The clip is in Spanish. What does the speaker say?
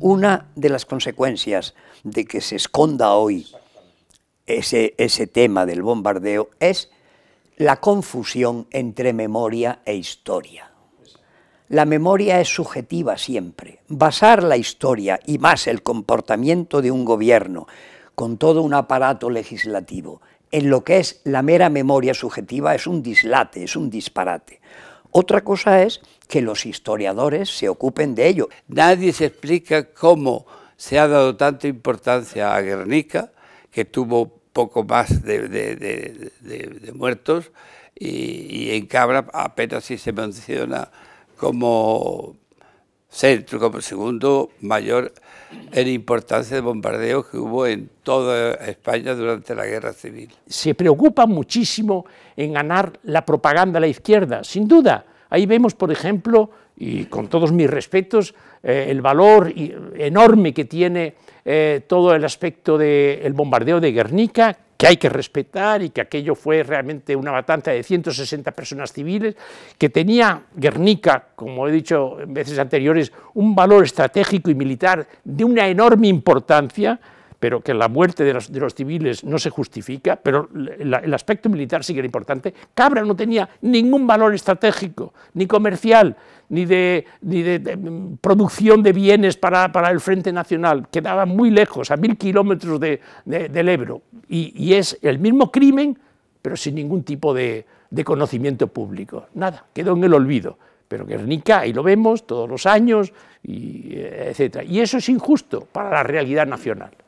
una de las consecuencias de que se esconda hoy ese, tema del bombardeo es la confusión entre memoria e historia. La memoria es subjetiva siempre. Basar la historia y más el comportamiento de un gobierno con todo un aparato legislativo en lo que es la mera memoria subjetiva es un dislate, es un disparate. Otra cosa es que los historiadores se ocupen de ello. Nadie se explica cómo se ha dado tanta importancia a Guernica, que tuvo poco más de, muertos, y, en Cabra apenas si se menciona como centro como segundo mayor en importancia de bombardeo que hubo en toda España durante la guerra civil. Se preocupa muchísimo en ganar la propaganda a la izquierda, sin duda. Ahí vemos, por ejemplo, y con todos mis respetos, eh, el valor enorme que tiene eh, todo el aspecto del bombardeo de Guernica, que hay que respetar y que aquello fue realmente una batalla de 160 personas civiles, que tenía Guernica, como he dicho en veces anteriores, un valor estratégico y militar de una enorme importancia, pero que la muerte de los, civiles no se justifica, pero el aspecto militar sí que era importante. Cabra no tenía ningún valor estratégico, ni comercial, ni de, de, mm, producción de bienes para, el Frente Nacional, quedaba muy lejos, a mil kilómetros del Ebro, y, es el mismo crimen, pero sin ningún tipo de, conocimiento público. Nada, quedó en el olvido. Pero Guernica, ahí lo vemos todos los años, y, eh, etc. Y eso es injusto para la realidad nacional.